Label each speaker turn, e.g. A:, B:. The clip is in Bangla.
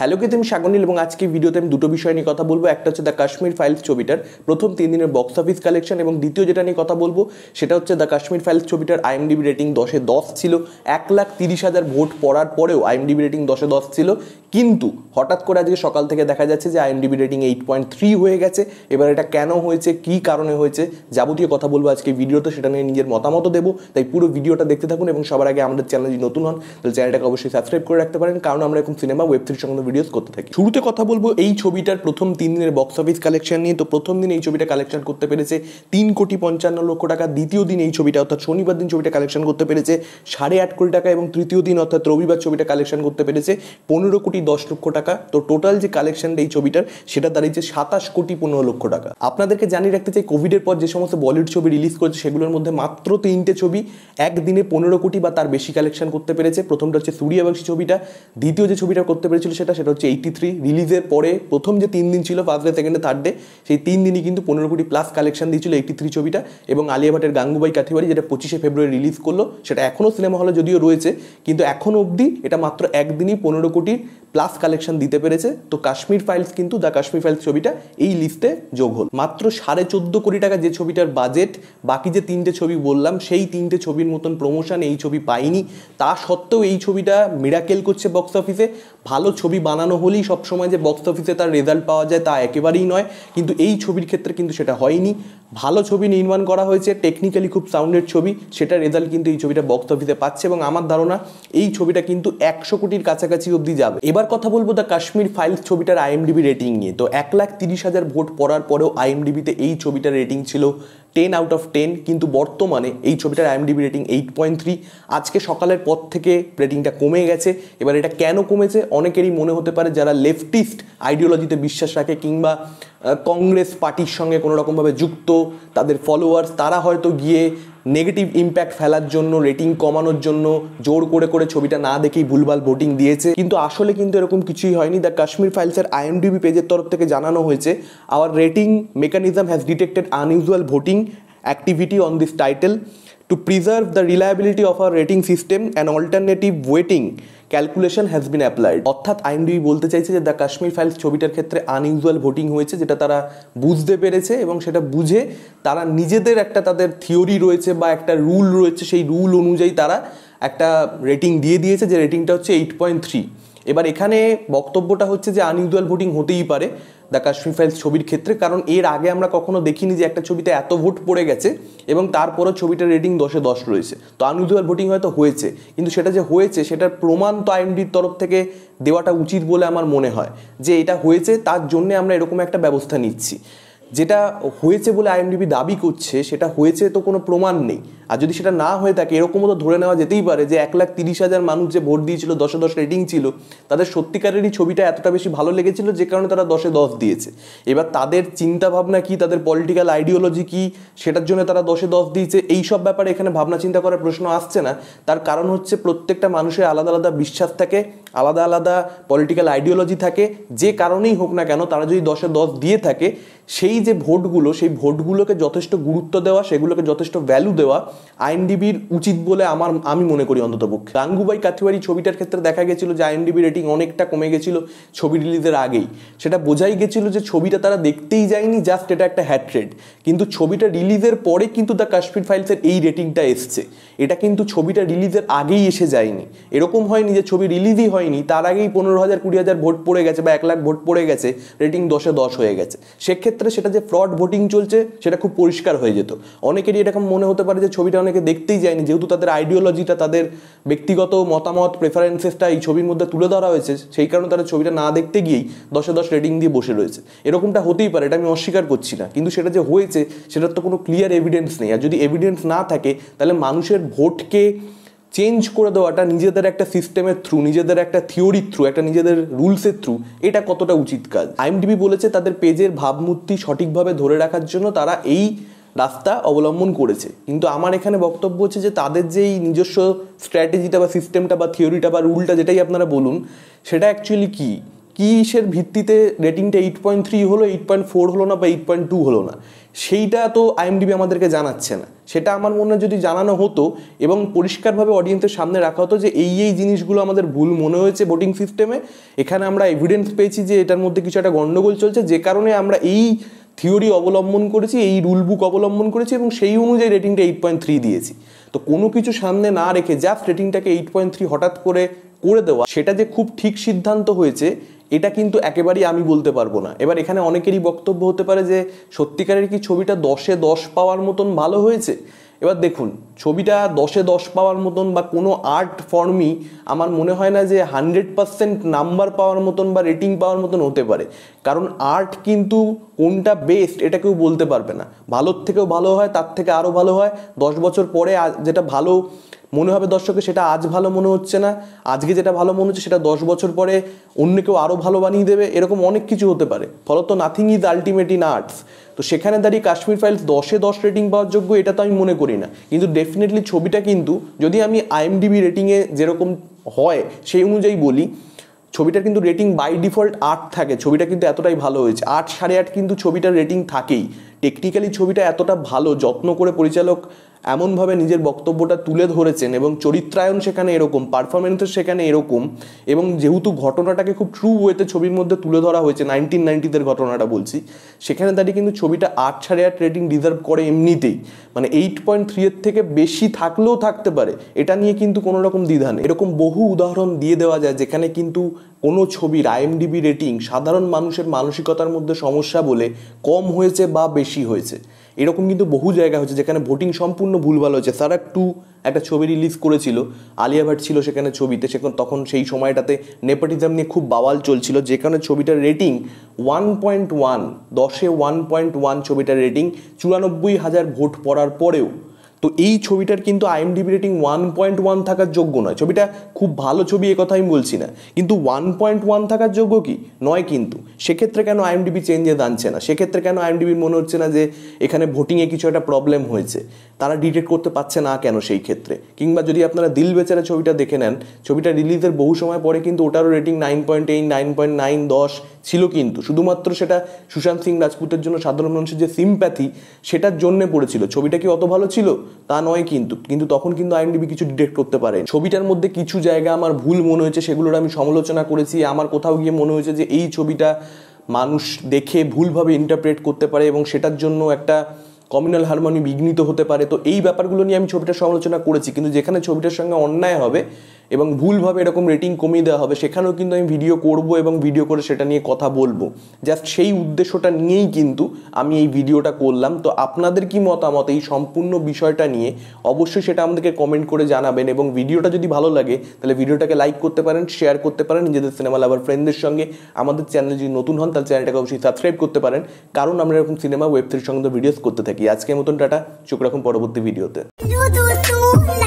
A: হ্যালো কে আমি সাগনিল এবং আজকে ভিডিওতে আমি দুটো বিষয় নিয়ে কথা বলবো একটা হচ্ছে দ্য কাশ্মীর ফাইলস ছবিটার প্রথম তিন দিনের বক্স অফিস কালেকশন এবং দ্বিতীয় যেটা নিয়ে কথা বলবো সেটা হচ্ছে দ্য কাশ্মীর ফাইলস ছবিটার আইএমডিবি রেটিং দশে দশ ছিল এক লাখ তিরিশ হাজার ভোট পড়ার পরেও আইএমডিবি রেটিং দশে দশ ছিল কিন্তু হঠাৎ করে আজকে সকাল থেকে দেখা যাচ্ছে যে IMDb rating eight point three হয়ে গেছে এবার এটা কেন হয়েছে কি কারণে হয়েছে যাবতীয় কথা বলবো আজকে ভিডিওতে সেটা নিয়ে নিজের মতামতও দেবো তাই পুরো ভিডিওটা দেখতে থাকুন এবং সবার আগে আমাদের চ্যানেল যদি নতুন হন তাহলে চ্যানেলটাকে অবশ্যই সাবস্ক্রাইব করে রাখতে পারেন কারণ আমরা এরকম সিনেমা ওয়েব থ্রি সঙ্গে ভিডিওস করতে থাকি শুরুতে কথা বলবো এই ছবিটার প্রথম তিন দিনের বক্স অফিস কালেকশন নিয়ে তো প্রথম দিন এই ছবিটা কালেকশন করতে পেরেছে তিন কোটি পঞ্চান্ন লক্ষ টাকা দ্বিতীয় দিন এই ছবিটা অর্থাৎ শনিবার দিন ছবিটা কালেকশন করতে পেরেছে সাড়ে আট কোটি টাকা এবং তৃতীয় দিন অর্থাৎ রবিবার ছবিটা কালেকশন করতে পেরেছে পনেরো কোটি দশ লক্ষ টাকা তো টোটাল যে কালেকশন এই ছবিটার সেটা দাঁড়িয়েছে সাতাশ কোটি পনেরো লক্ষ টাকা আপনাদেরকে জানিয়ে রাখতে চাই কোভিডের পর যে সমস্ত বলিউড ছবি রিলিজ করেছে সেগুলোর মধ্যে মাত্র তিনটে ছবি একদিনে পনেরো কোটি বা তার বেশি কালেকশন করতে পেরেছে প্রথমটা হচ্ছে সূর্যবংশী ছবিটা দ্বিতীয় যে ছবিটা করতে পেরেছিল সেটা সেটা হচ্ছে এইটি থ্রি রিলিজের পরে প্রথম যে তিন দিন ছিল ফার্স্ট ডে সেকেন্ডে থার্ড ডে সেই তিন দিনই কিন্তু পনেরো কোটি প্লাস কালেকশন দিয়েছিল এইটি থ্রি ছবিটা এবং আলিয়া ভাটের গাঙ্গুবাই কাঠিবাড়ি যেটা পঁচিশে ফেব্রুয়ারি রিলিজ করলো সেটা এখনও সিনেমা হলে যদিও রয়েছে কিন্তু এখন অবধি এটা মাত্র একদিনই পনেরো কোটি প্লাস কালেকশন দিতে পেরেছে তো কাশ্মীর ফাইলস কিন্তু দ্য কাশ্মীর ফাইলস ছবিটা এই লিস্টে যোগ হল মাত্র সাড়ে চোদ্দ কোটি টাকা যে ছবিটার বাজেট বাকি যে তিনটে ছবি বললাম সেই তিনটে ছবির মতন প্রমোশন এই ছবি পাইনি তা সত্ত্বেও এই ছবিটা মিরাকেল করছে বক্স অফিসে ভালো ছবি বানানো হলেই সবসময় যে বক্স অফিসে তার রেজাল্ট পাওয়া যায় তা একেবারেই নয় কিন্তু এই ছবির ক্ষেত্রে কিন্তু সেটা হয়নি ভালো ছবি নির্মাণ করা হয়েছে টেকনিক্যালি খুব সাউন্ডের ছবি সেটা রেজাল্ট কিন্তু এই ছবিটা বক্স অফিসে পাচ্ছে এবং আমার ধারণা এই ছবিটা কিন্তু একশো কোটির কাছাকাছি অবধি যাবে এবার কথা বলবো দ্য কাশ্মীর ফাইলস ছবিটার আইএমডিবি রেটিং নিয়ে তো এক লাখ তিরিশ হাজার ভোট পড়ার পরেও আইএমডিবিতে এই ছবিটার রেটিং ছিল টেন আউট অফ টেন কিন্তু বর্তমানে এই ছবিটার IMDb rating eight point three আজকে সকালের পর থেকে রেটিংটা কমে গেছে এবার এটা কেন কমেছে অনেকেরই মনে হতে পারে যারা লেফটিস্ট আইডিওলজিতে বিশ্বাস রাখে কিংবা কংগ্রেস পার্টির সঙ্গে কোনো রকমভাবে যুক্ত তাদের ফলোয়ার্স তারা হয়তো গিয়ে নেগেটিভ ইম্প্যাক্ট ফেলার জন্য রেটিং কমানোর জন্য জোর করে করে ছবিটা না দেখেই ভুলভাল ভোটিং দিয়েছে কিন্তু আসলে কিন্তু এরকম কিছুই হয়নি দ্য কাশ্মীর ফাইলসের আইএমডিবি পেজের তরফ থেকে জানানো হয়েছে our rating mechanism has detected unusual voting activity on this title To preserve the reliability of our rating system, an alternative weighting calculation has been applied অর্থাৎ আইনডিবি বলতে চাইছে যে দ্য কাশ্মীর ফাইলস ছবিটার ক্ষেত্রে আনইউজুয়াল ভোটিং হয়েছে যেটা তারা বুঝতে পেরেছে এবং সেটা বুঝে তারা নিজেদের একটা তাদের থিওরি রয়েছে বা একটা রুল রয়েছে সেই রুল অনুযায়ী তারা একটা রেটিং দিয়ে দিয়েছে যে রেটিংটা হচ্ছে এইট পয়েন্ট থ্রি এবার এখানে বক্তব্যটা হচ্ছে যে আনইউজুয়াল ভোটিং হতেই পারে দ্য কাশ্মীর ফাইলস ছবির ক্ষেত্রে কারণ এর আগে আমরা কখনো দেখিনি যে একটা ছবিতে এত ভোট পড়ে গেছে এবং তারপরও ছবিটার রেটিং দশে দশ রয়েছে তো আনইউজুয়াল ভোটিং হয়তো হয়েছে কিন্তু সেটা যে হয়েছে সেটার প্রমাণ তো আইএমডির তরফ থেকে দেওয়াটা উচিত বলে আমার মনে হয় যে এটা হয়েছে তার জন্যে আমরা এরকম একটা ব্যবস্থা নিচ্ছি যেটা হয়েছে বলে আইএমডিবি দাবি করছে সেটা হয়েছে তো কোনো প্রমাণ নেই আর যদি সেটা না হয়ে থাকে এরকমও তো ধরে নেওয়া যেতেই পারে যে এক লাখ তিরিশ হাজার মানুষ যে ভোট দিয়েছিল দশে দশ রেটিং ছিল তাদের সত্যিকারেরই ছবিটা এতটা বেশি ভালো লেগেছিল যে কারণে তারা দশে দশ দিয়েছে এবার তাদের চিন্তাভাবনা কি তাদের পলিটিক্যাল আইডিওলজি কি সেটার জন্য তারা দশে দশ দিয়েছে এই সব ব্যাপারে এখানে ভাবনা চিন্তা করার প্রশ্ন আসছে না তার কারণ হচ্ছে প্রত্যেকটা মানুষের আলাদা আলাদা বিশ্বাস থাকে আলাদা আলাদা পলিটিক্যাল আইডিওলজি থাকে যে কারণেই হোক না কেন তারা যদি দশে দশ দিয়ে থাকে সেই এই যে ভোটগুলো সেই ভোটগুলোকে যথেষ্ট গুরুত্ব দেওয়া সেগুলোকে যথেষ্ট ভ্যালু দেওয়া আইএনডিবির উচিত বলে আমার আমি মনে করি অন্তত পক্ষে গাঙ্গুবাই কাথিওয়ারি ছবিটার ক্ষেত্রে দেখা গেছিল যে আইএনডিবি রেটিং অনেকটা কমে গেছিল ছবি রিলিজের আগেই সেটা বোঝাই গেছিল যে ছবিটা তারা দেখতেই যায়নি জাস্ট এটা একটা হ্যাট্রেড কিন্তু ছবিটা রিলিজের পরে কিন্তু দ্য কাশ্মীর ফাইলসের এই রেটিংটা এসছে এটা কিন্তু ছবিটা রিলিজের আগেই এসে যায়নি এরকম হয়নি যে ছবি রিলিজই হয়নি তার আগেই পনেরো হাজার কুড়ি হাজার ভোট পড়ে গেছে বা এক লাখ ভোট পড়ে গেছে রেটিং দশে দশ হয়ে গেছে সেক্ষেত্রে সেটা সেটা যে ফ্রড ভোটিং চলছে সেটা খুব পরিষ্কার হয়ে যেত অনেকেরই এরকম মনে হতে পারে যে ছবিটা অনেকে দেখতেই যায়নি যেহেতু তাদের আইডিওলজিটা তাদের ব্যক্তিগত মতামত প্রেফারেন্সেসটা এই ছবির মধ্যে তুলে ধরা হয়েছে সেই কারণে তারা ছবিটা না দেখতে গিয়েই দশে দশ রেটিং দিয়ে বসে রয়েছে এরকমটা হতেই পারে এটা আমি অস্বীকার করছি না কিন্তু সেটা যে হয়েছে সেটার তো কোনো ক্লিয়ার এভিডেন্স নেই আর যদি এভিডেন্স না থাকে তাহলে মানুষের ভোটকে চেঞ্জ করে দেওয়াটা নিজেদের একটা সিস্টেমের থ্রু নিজেদের একটা থিওরির থ্রু একটা নিজেদের রুলসের থ্রু এটা কতটা উচিত কাজ আইএমডিবি বলেছে তাদের পেজের ভাবমূর্তি সঠিকভাবে ধরে রাখার জন্য তারা এই রাস্তা অবলম্বন করেছে কিন্তু আমার এখানে বক্তব্য হচ্ছে যে তাদের যেই নিজস্ব স্ট্র্যাটেজিটা বা সিস্টেমটা বা থিওরিটা বা রুলটা যেটাই আপনারা বলুন সেটা অ্যাকচুয়ালি কী কিসের ভিত্তিতে রেটিংটা এইট পয়েন্ট থ্রি হলো এইট পয়েন্ট ফোর হলো না বা এইট পয়েন্ট টু হলো না সেইটা তো আইএমডিবি আমাদেরকে জানাচ্ছে না সেটা আমার মনে হয় যদি জানানো হতো এবং পরিষ্কারভাবে অডিয়েন্সের সামনে রাখা হতো যে এই এই জিনিসগুলো আমাদের ভুল মনে হয়েছে ভোটিং সিস্টেমে এখানে আমরা এভিডেন্স পেয়েছি যে এটার মধ্যে কিছু একটা গণ্ডগোল চলছে যে কারণে আমরা এই থিওরি অবলম্বন করেছি এই রুল বুক অবলম্বন করেছি এবং সেই অনুযায়ী রেটিংটা এইট পয়েন্ট থ্রি দিয়েছি তো কোনো কিছু সামনে না রেখে জাস্ট রেটিংটাকে এইট পয়েন্ট থ্রি হঠাৎ করে করে দেওয়া সেটা যে খুব ঠিক সিদ্ধান্ত হয়েছে এটা কিন্তু একেবারেই আমি বলতে পারবো না এবার এখানে অনেকেরই বক্তব্য হতে পারে যে সত্যিকারের কি ছবিটা দশে দশ পাওয়ার মতন ভালো হয়েছে এবার দেখুন ছবিটা দশে দশ পাওয়ার মতন বা কোনো আর্ট ফর্মই আমার মনে হয় না যে হান্ড্রেড পারসেন্ট নাম্বার পাওয়ার মতন বা রেটিং পাওয়ার মতন হতে পারে কারণ আর্ট কিন্তু কোনটা বেস্ট এটা কেউ বলতে পারবে না ভালোর থেকেও ভালো হয় তার থেকে আরও ভালো হয় দশ বছর পরে যেটা ভালো মনে হবে দর্শকের সেটা আজ ভালো মনে হচ্ছে না আজকে যেটা ভালো মনে হচ্ছে সেটা দশ বছর পরে অন্য কেউ আরও ভালো বানিয়ে দেবে এরকম অনেক কিছু হতে পারে ফলত nothing is ultimate in arts তো সেখানে দাঁড়িয়ে কাশ্মীর ফাইলস দশে দশ রেটিং পাওয়ার যোগ্য এটা তো আমি মনে করি না কিন্তু ডেফিনেটলি ছবিটা কিন্তু যদি আমি আইএমডিবি রেটিংয়ে যেরকম হয় সেই অনুযায়ী বলি ছবিটার কিন্তু রেটিং বাই ডিফল্ট আট থাকে ছবিটা কিন্তু এতটাই ভালো হয়েছে আট সাড়ে আট কিন্তু ছবিটার রেটিং থাকেই টেকনিক্যালি ছবিটা এতটা ভালো যত্ন করে পরিচালক এমনভাবে নিজের বক্তব্যটা তুলে ধরেছেন এবং চরিত্রায়ন সেখানে এরকম পারফরমেন্সের সেখানে এরকম এবং যেহেতু ঘটনাটাকে খুব ট্রু ওয়েতে ছবির মধ্যে তুলে ধরা হয়েছে নাইনটিন নাইনটিদের ঘটনাটা বলছি সেখানে দাঁড়িয়ে কিন্তু ছবিটা আট সাড়ে আট রেটিং ডিজার্ভ করে এমনিতেই মানে এইট পয়েন্ট থ্রিয়ের থেকে বেশি থাকলেও থাকতে পারে এটা নিয়ে কিন্তু কোনোরকম দ্বিধা নেই এরকম বহু উদাহরণ দিয়ে দেওয়া যায় যেখানে কিন্তু কোনো ছবির আইএমডিবি রেটিং সাধারণ মানুষের মানসিকতার মধ্যে সমস্যা বলে কম হয়েছে বা বেশি হয়েছে এরকম কিন্তু বহু জায়গা হয়েছে যেখানে ভোটিং সম্পূর্ণ ভুলভাল হয়েছে সারাক টু একটা ছবি রিলিজ করেছিল আলিয়া ভাট ছিল সেখানে ছবিতে সেখানে তখন সেই সময়টাতে নেপাটিজম নিয়ে খুব বাওয়াল চলছিল যেখানে ছবিটার রেটিং ওয়ান পয়েন্ট ওয়ান দশে ওয়ান পয়েন্ট ওয়ান ছবিটার রেটিং চুরানব্বই হাজার ভোট পড়ার পরেও তো এই ছবিটার কিন্তু IMDb rating one point one থাকার যোগ্য নয় ছবিটা খুব ভালো ছবি কথা আমি বলছি না কিন্তু ওয়ান পয়েন্ট ওয়ান থাকার যোগ্য কি নয় কিন্তু সেক্ষেত্রে কেন আইএমডিবি চেঞ্জে দাঁড়ছে না সেক্ষেত্রে কেন আইএমডিবির মনে হচ্ছে না যে এখানে ভোটিংয়ে কিছু একটা প্রবলেম হয়েছে তারা ডিটেক্ট করতে পারছে না কেন সেই ক্ষেত্রে কিংবা যদি আপনারা দিল বেচারা ছবিটা দেখে নেন ছবিটা রিলিজের বহু সময় পরে কিন্তু ওটারও rating nine point eight nine point nine দশ ছিল কিন্তু শুধুমাত্র সেটা সুশান্ত সিং রাজপুতের জন্য সাধারণ মানুষের যে সিম্প্যাথি সেটার জন্য পড়েছিল ছবিটা কি অত ভালো ছিল তা নয় কিন্তু কিন্তু তখন কিন্তু আইএমডিবি কিছু ডিটেক্ট করতে পারে ছবিটার মধ্যে কিছু জায়গা আমার ভুল মনে হয়েছে সেগুলোর আমি সমালোচনা করেছি আমার কোথাও গিয়ে মনে হয়েছে যে এই ছবিটা মানুষ দেখে ভুলভাবে ইন্টারপ্রেট করতে পারে এবং সেটার জন্য একটা কমিউনাল হারমোনি বিঘ্নিত হতে পারে তো এই ব্যাপারগুলো নিয়ে আমি ছবিটার সমালোচনা করেছি কিন্তু যেখানে ছবিটার সঙ্গে অন্যায় হবে এবং ভুলভাবে এরকম রেটিং কমিয়ে দেওয়া হবে সেখানেও কিন্তু আমি ভিডিও করব এবং ভিডিও করে সেটা নিয়ে কথা বলবো জাস্ট সেই উদ্দেশ্যটা নিয়েই কিন্তু আমি এই ভিডিওটা করলাম তো আপনাদের কি মতামত এই সম্পূর্ণ বিষয়টা নিয়ে অবশ্যই সেটা আমাদেরকে কমেন্ট করে জানাবেন এবং ভিডিওটা যদি ভালো লাগে তাহলে ভিডিওটাকে লাইক করতে পারেন শেয়ার করতে পারেন নিজেদের সিনেমা লাভার ফ্রেন্ডদের সঙ্গে আমাদের চ্যানেল যদি নতুন হন তাহলে চ্যানেলটাকে অবশ্যই সাবস্ক্রাইব করতে পারেন কারণ আমরা এরকম সিনেমা ওয়েব সিরিজ সঙ্গে ভিডিওস করতে থাকি আজকের মতন টাটা চোখ রাখুন পরবর্তী ভিডিওতে